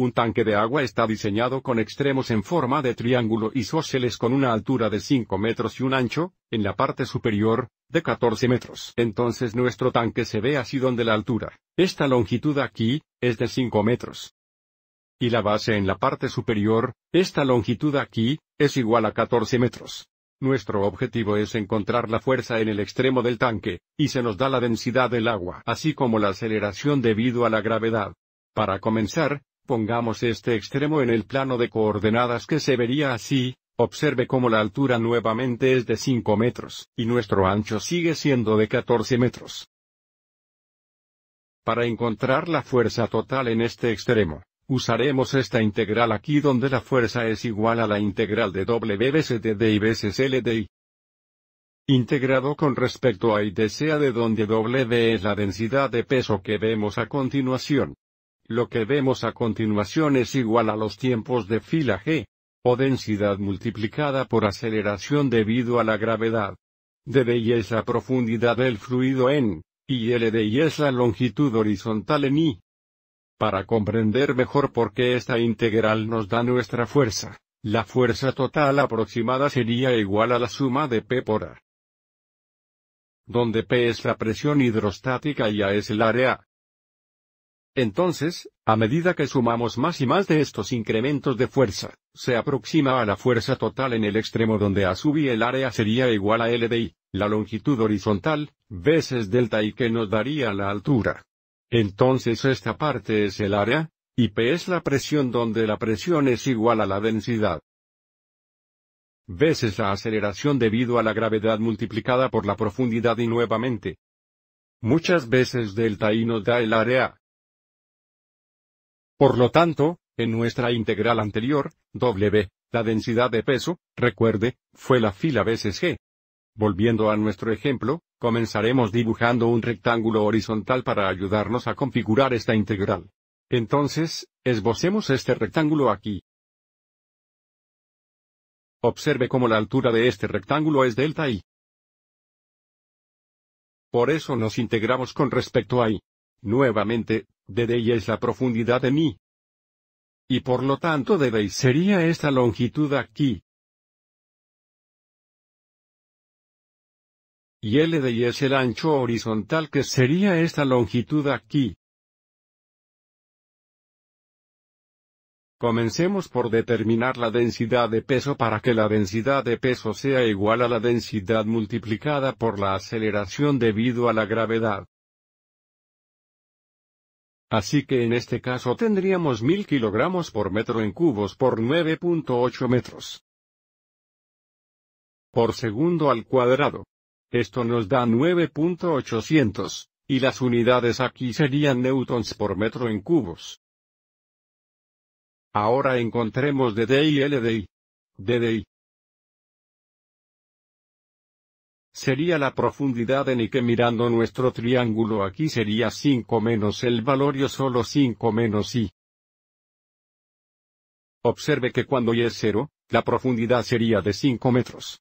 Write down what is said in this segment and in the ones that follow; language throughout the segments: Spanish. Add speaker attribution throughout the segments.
Speaker 1: Un tanque de agua está diseñado con extremos en forma de triángulo y isósceles con una altura de 5 metros y un ancho, en la parte superior, de 14 metros. Entonces nuestro tanque se ve así donde la altura, esta longitud aquí, es de 5 metros. Y la base en la parte superior, esta longitud aquí, es igual a 14 metros. Nuestro objetivo es encontrar la fuerza en el extremo del tanque, y se nos da la densidad del agua, así como la aceleración debido a la gravedad. Para comenzar, Pongamos este extremo en el plano de coordenadas que se vería así, observe cómo la altura nuevamente es de 5 metros, y nuestro ancho sigue siendo de 14 metros. Para encontrar la fuerza total en este extremo, usaremos esta integral aquí donde la fuerza es igual a la integral de W veces D y veces Integrado con respecto a y de donde W es la densidad de peso que vemos a continuación. Lo que vemos a continuación es igual a los tiempos de fila g, o densidad multiplicada por aceleración debido a la gravedad. D de y es la profundidad del fluido en, y L de y es la longitud horizontal en I. Para comprender mejor por qué esta integral nos da nuestra fuerza, la fuerza total aproximada sería igual a la suma de P por A. Donde P es la presión hidrostática y A es el área, entonces, a medida que sumamos más y más de estos incrementos de fuerza, se aproxima a la fuerza total en el extremo donde a sub el área sería igual a L de I, la longitud horizontal, veces delta I que nos daría la altura. Entonces esta parte es el área, y P es la presión donde la presión es igual a la densidad. Veces la aceleración debido a la gravedad multiplicada por la profundidad y nuevamente. Muchas veces delta I nos da el área, por lo tanto, en nuestra integral anterior, W, la densidad de peso, recuerde, fue la fila veces G. Volviendo a nuestro ejemplo, comenzaremos dibujando un rectángulo horizontal para ayudarnos a configurar esta integral. Entonces, esbocemos este rectángulo aquí. Observe cómo la altura de este rectángulo es delta i. Por eso nos integramos con respecto a i. Nuevamente, DDI es la profundidad de mí. Y por lo tanto DDI sería esta longitud aquí. Y y es el ancho horizontal que sería esta longitud aquí. Comencemos por determinar la densidad de peso para que la densidad de peso sea igual a la densidad multiplicada por la aceleración debido a la gravedad. Así que en este caso tendríamos 1000 kilogramos por metro en cubos por 9.8 metros por segundo al cuadrado. Esto nos da 9.800, y las unidades aquí serían newtons por metro en cubos. Ahora encontremos DD y LDI. DDI sería la profundidad en y que mirando nuestro triángulo aquí sería 5 menos el valor y solo 5 menos y. Observe que cuando y es 0, la profundidad sería de 5 metros.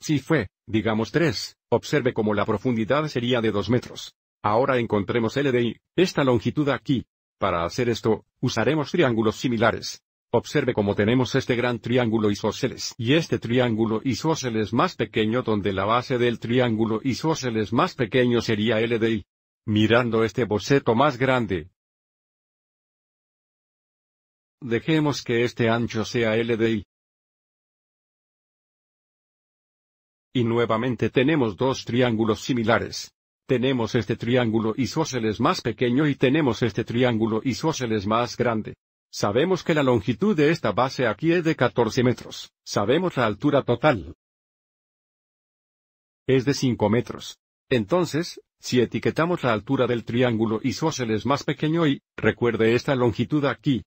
Speaker 1: Si fue, digamos 3, observe como la profundidad sería de 2 metros. Ahora encontremos L de i, esta longitud aquí. Para hacer esto, usaremos triángulos similares. Observe cómo tenemos este gran triángulo isósceles y este triángulo isósceles más pequeño donde la base del triángulo isósceles más pequeño sería LDI. Mirando este boceto más grande. Dejemos que este ancho sea LDI. Y nuevamente tenemos dos triángulos similares. Tenemos este triángulo isósceles más pequeño y tenemos este triángulo isósceles más grande. Sabemos que la longitud de esta base aquí es de 14 metros. Sabemos la altura total. Es de 5 metros. Entonces, si etiquetamos la altura del triángulo isósceles más pequeño y, recuerde esta longitud aquí.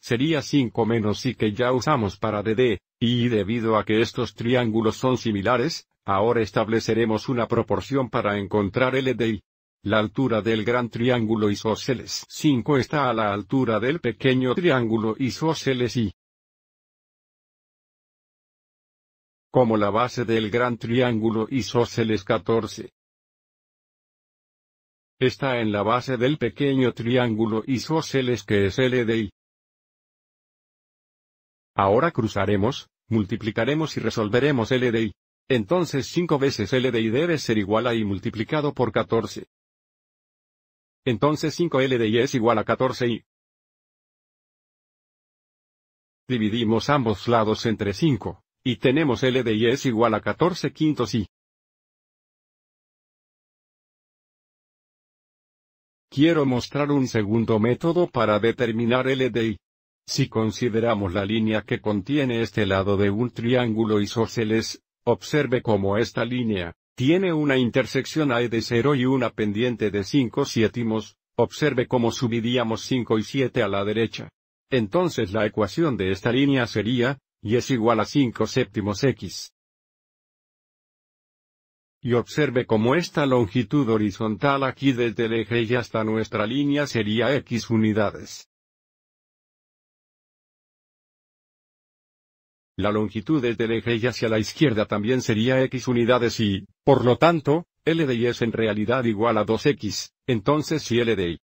Speaker 1: Sería 5 menos y que ya usamos para DD, y debido a que estos triángulos son similares, ahora estableceremos una proporción para encontrar LDI. La altura del gran triángulo isósceles 5 está a la altura del pequeño triángulo isósceles Y. Como la base del gran triángulo isósceles 14. Está en la base del pequeño triángulo isósceles que es LDI. Ahora cruzaremos, multiplicaremos y resolveremos LDI. Entonces 5 veces L debe ser igual a Y multiplicado por 14. Entonces 5L de es igual a 14 I. Dividimos ambos lados entre 5, y tenemos L de Y es igual a 14 quintos I. Quiero mostrar un segundo método para determinar L de Si consideramos la línea que contiene este lado de un triángulo isósceles, observe como esta línea, tiene una intersección AE de 0 y una pendiente de 5 séptimos, observe cómo subiríamos 5 y 7 a la derecha. Entonces la ecuación de esta línea sería, y es igual a 5 séptimos x. Y observe cómo esta longitud horizontal aquí desde el eje y hasta nuestra línea sería x unidades. La longitud desde eje y hacia la izquierda también sería x unidades y, por lo tanto, L de y es en realidad igual a 2x, entonces si L de y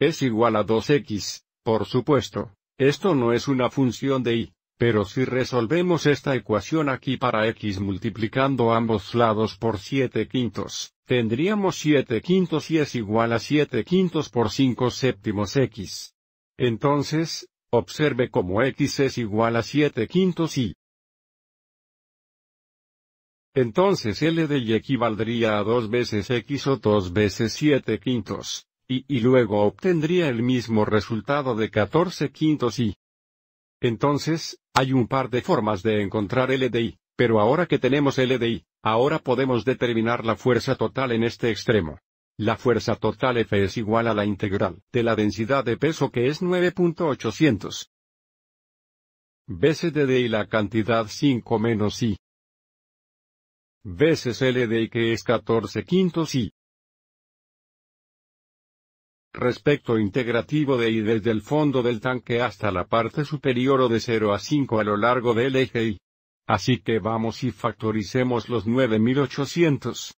Speaker 1: es igual a 2x, por supuesto, esto no es una función de y, pero si resolvemos esta ecuación aquí para x multiplicando ambos lados por 7 quintos, tendríamos 7 quintos y es igual a 7 quintos por 5 séptimos x. Entonces, Observe cómo x es igual a 7 quintos y entonces L de y equivaldría a 2 veces x o 2 veces 7 quintos, y, y luego obtendría el mismo resultado de 14 quintos y. Entonces, hay un par de formas de encontrar L de pero ahora que tenemos L de ahora podemos determinar la fuerza total en este extremo. La fuerza total F es igual a la integral de la densidad de peso que es 9.800 veces de y la cantidad 5 menos I veces LDI que es 14 quintos I. Respecto integrativo de I desde el fondo del tanque hasta la parte superior o de 0 a 5 a lo largo del eje I. Así que vamos y factoricemos los 9800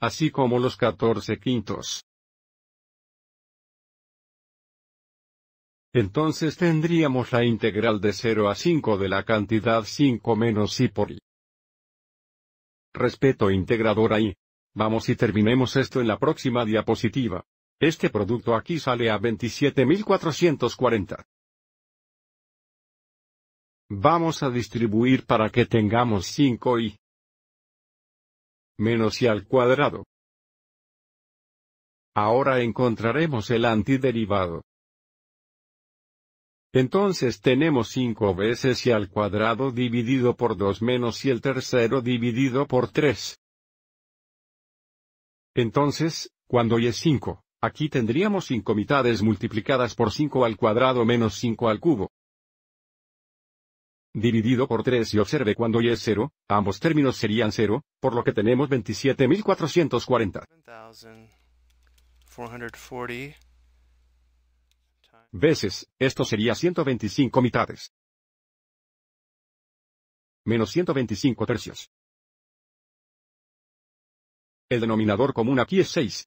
Speaker 1: así como los catorce quintos. Entonces tendríamos la integral de 0 a 5 de la cantidad 5 menos i por i. Respeto integrador y Vamos y terminemos esto en la próxima diapositiva. Este producto aquí sale a 27.440. Vamos a distribuir para que tengamos 5i menos y al cuadrado. Ahora encontraremos el antiderivado. Entonces tenemos 5 veces y al cuadrado dividido por 2 menos y el tercero dividido por 3. Entonces, cuando y es 5, aquí tendríamos 5 mitades multiplicadas por 5 al cuadrado menos 5 al cubo dividido por 3 y observe cuando y es 0, ambos términos serían 0, por lo que tenemos 27.440. veces, esto sería 125 mitades. Menos 125 tercios. El denominador común aquí es 6,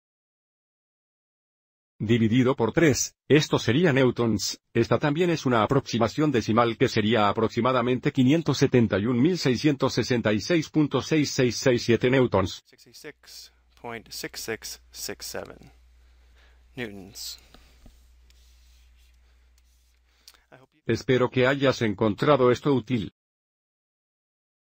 Speaker 1: dividido por 3, esto sería newtons, esta también es una aproximación decimal que sería aproximadamente 571.666.6667 newtons. newtons. Espero que hayas encontrado esto útil.